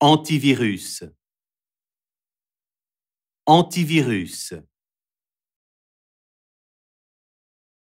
antivirus antivirus